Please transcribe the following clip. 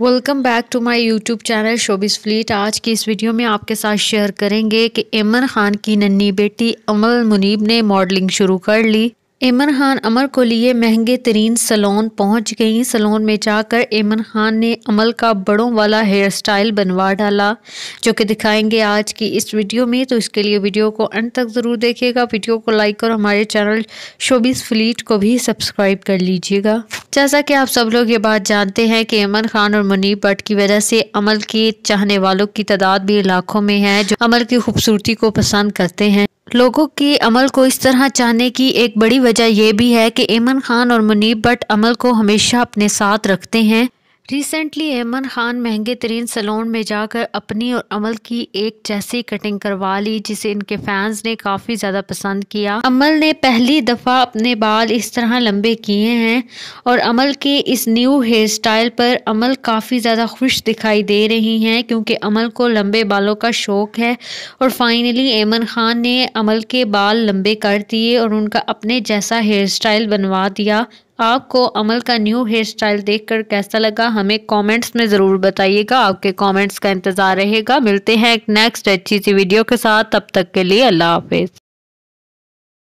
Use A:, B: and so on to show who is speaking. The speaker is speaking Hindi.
A: welcome back to my YouTube channel शोबिस फ्लीट आज की इस वीडियो में आपके साथ शेयर करेंगे कि इमर खान की नन्ही बेटी अमल मुनीब ने मॉडलिंग शुरू कर ली इमर खान अमर को लिए महंगे तरीन सलोन पहुंच गई सलोन में जाकर इमर खान ने अमल का बड़ों वाला हेयर स्टाइल बनवा डाला जो कि दिखाएंगे आज की इस वीडियो में तो इसके लिए वीडियो को अंत तक ज़रूर देखिएगा वीडियो को लाइक और हमारे चैनल शोबिस फ्लीट को भी सब्सक्राइब कर लीजिएगा जैसा कि आप सब लोग ये बात जानते हैं कि अमन खान और मुनीब भट्ट की वजह से अमल के चाहने वालों की तादाद भी लाखों में है जो अमल की खूबसूरती को पसंद करते हैं लोगों के अमल को इस तरह चाहने की एक बड़ी वजह यह भी है कि ऐमन खान और मुनीब भट्ट अमल को हमेशा अपने साथ रखते हैं रिसेंटली ऐमन खान महंगे तरीन सलोन में जाकर अपनी और अमल की एक जैसी कटिंग करवा ली जिसे इनके फैंस ने काफ़ी ज़्यादा पसंद किया अमल ने पहली दफ़ा अपने बाल इस तरह लंबे किए हैं और अमल के इस न्यू हेयर स्टाइल पर अमल काफ़ी ज़्यादा खुश दिखाई दे रही हैं क्योंकि अमल को लंबे बालों का शौक़ है और फाइनली ऐमन खान ने अमल के बाल लंबे कर दिए और उनका अपने जैसा हेयर स्टाइल बनवा दिया आपको अमल का न्यू हेयर स्टाइल कर कैसा लगा हमें कमेंट्स में ज़रूर बताइएगा आपके कमेंट्स का इंतज़ार रहेगा मिलते हैं एक नेक्स्ट अच्छी सी वीडियो के साथ तब तक के लिए अल्लाह हाफिज़